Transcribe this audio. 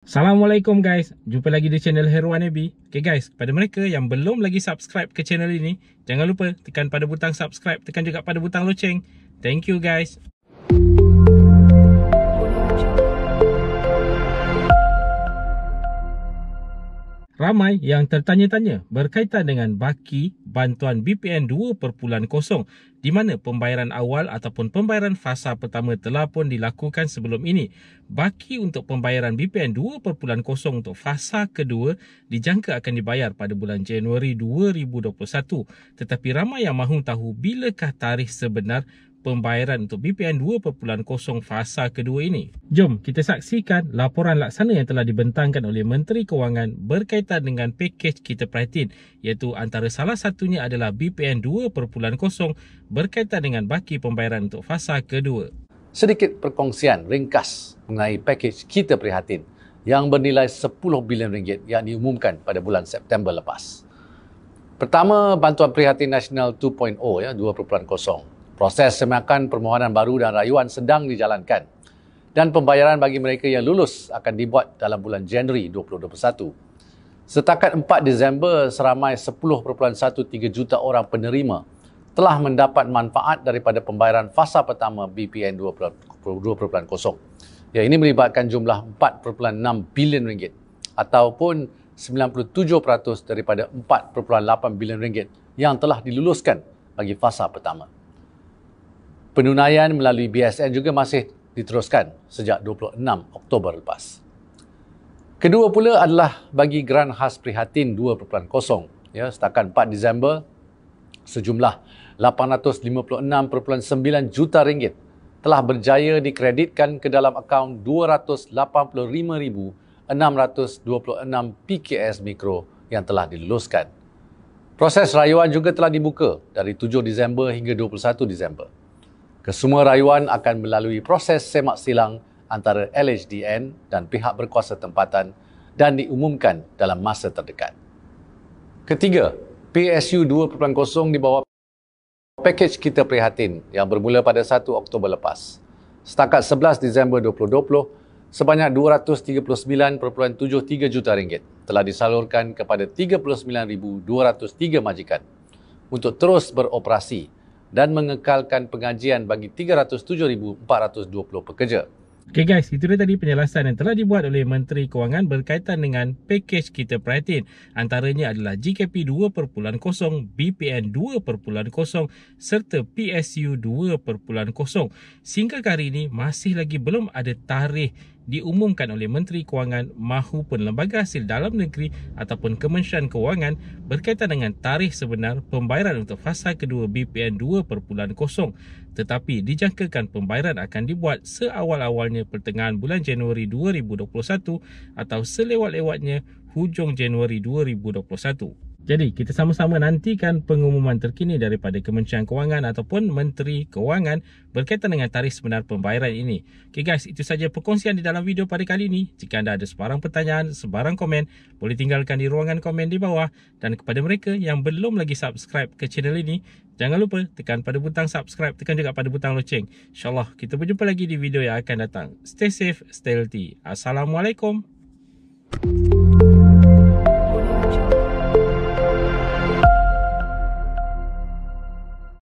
Assalamualaikum guys Jumpa lagi di channel Heruan AB Okay guys Pada mereka yang belum lagi subscribe ke channel ini Jangan lupa tekan pada butang subscribe Tekan juga pada butang loceng Thank you guys Ramai yang tertanya-tanya berkaitan dengan baki bantuan BPN 2.0 di mana pembayaran awal ataupun pembayaran fasa pertama telah pun dilakukan sebelum ini. Baki untuk pembayaran BPN 2.0 untuk fasa kedua dijangka akan dibayar pada bulan Januari 2021. Tetapi ramai yang mahu tahu bilakah tarikh sebenar pembayaran untuk BPN 2.0 fasa kedua ini. Jom kita saksikan laporan laksana yang telah dibentangkan oleh Menteri Kewangan berkaitan dengan pakej kita perhatiin iaitu antara salah satunya adalah BPN 2.0 berkaitan dengan baki pembayaran untuk fasa kedua. Sedikit perkongsian ringkas mengenai pakej kita perhatiin yang bernilai 10 bilion ringgit yang diumumkan pada bulan September lepas. Pertama, bantuan prihatin nasional 2.0 ya 2.0 Proses semakan permohonan baru dan rayuan sedang dijalankan dan pembayaran bagi mereka yang lulus akan dibuat dalam bulan Januari 2021. Setakat 4 Disember, seramai 10.13 juta orang penerima telah mendapat manfaat daripada pembayaran fasa pertama BPN 2.0. Ya, ini melibatkan jumlah 4.6 bilion ringgit ataupun 97% daripada 4.8 bilion ringgit yang telah diluluskan bagi fasa pertama penunaian melalui BSN juga masih diteruskan sejak 26 Oktober lepas. Kedua pula adalah bagi geran khas prihatin 2.0. Ya, setakat 4 Disember, sejumlah 856.9 juta ringgit telah berjaya dikreditkan ke dalam akaun 285,626 PKS Mikro yang telah diluluskan. Proses rayuan juga telah dibuka dari 7 Disember hingga 21 Disember. Kesemua rayuan akan melalui proses semak silang antara LHDN dan pihak berkuasa tempatan dan diumumkan dalam masa terdekat. Ketiga, PSU 2.0 di bawah pakej kita prihatin yang bermula pada 1 Oktober lepas. Setakat 11 Disember 2020, sebanyak 239.73 juta ringgit telah disalurkan kepada 39,203 majikan untuk terus beroperasi dan mengekalkan pengajian bagi 307,420 pekerja. Okay guys, itu dia tadi penjelasan yang telah dibuat oleh Menteri Kewangan berkaitan dengan pakej kita perhatian. Antaranya adalah GKP 2.0, BPN 2.0 serta PSU 2.0. Sehingga hari ini masih lagi belum ada tarikh diumumkan oleh Menteri Kewangan mahupun lembaga hasil dalam negeri ataupun Kementerian Kewangan berkaitan dengan tarikh sebenar pembayaran untuk fasa kedua BPN 2.0 tetapi dijangkakan pembayaran akan dibuat seawal-awalnya pertengahan bulan Januari 2021 atau selewat-lewatnya hujung Januari 2021. Jadi kita sama-sama nantikan pengumuman terkini daripada Kementerian Kewangan ataupun Menteri Kewangan berkaitan dengan tarikh sebenar pembayaran ini. Okay guys, itu saja perkongsian di dalam video pada kali ini. Jika anda ada sebarang pertanyaan, sebarang komen, boleh tinggalkan di ruangan komen di bawah. Dan kepada mereka yang belum lagi subscribe ke channel ini, jangan lupa tekan pada butang subscribe, tekan juga pada butang loceng. InsyaAllah kita berjumpa lagi di video yang akan datang. Stay safe, stay healthy. Assalamualaikum.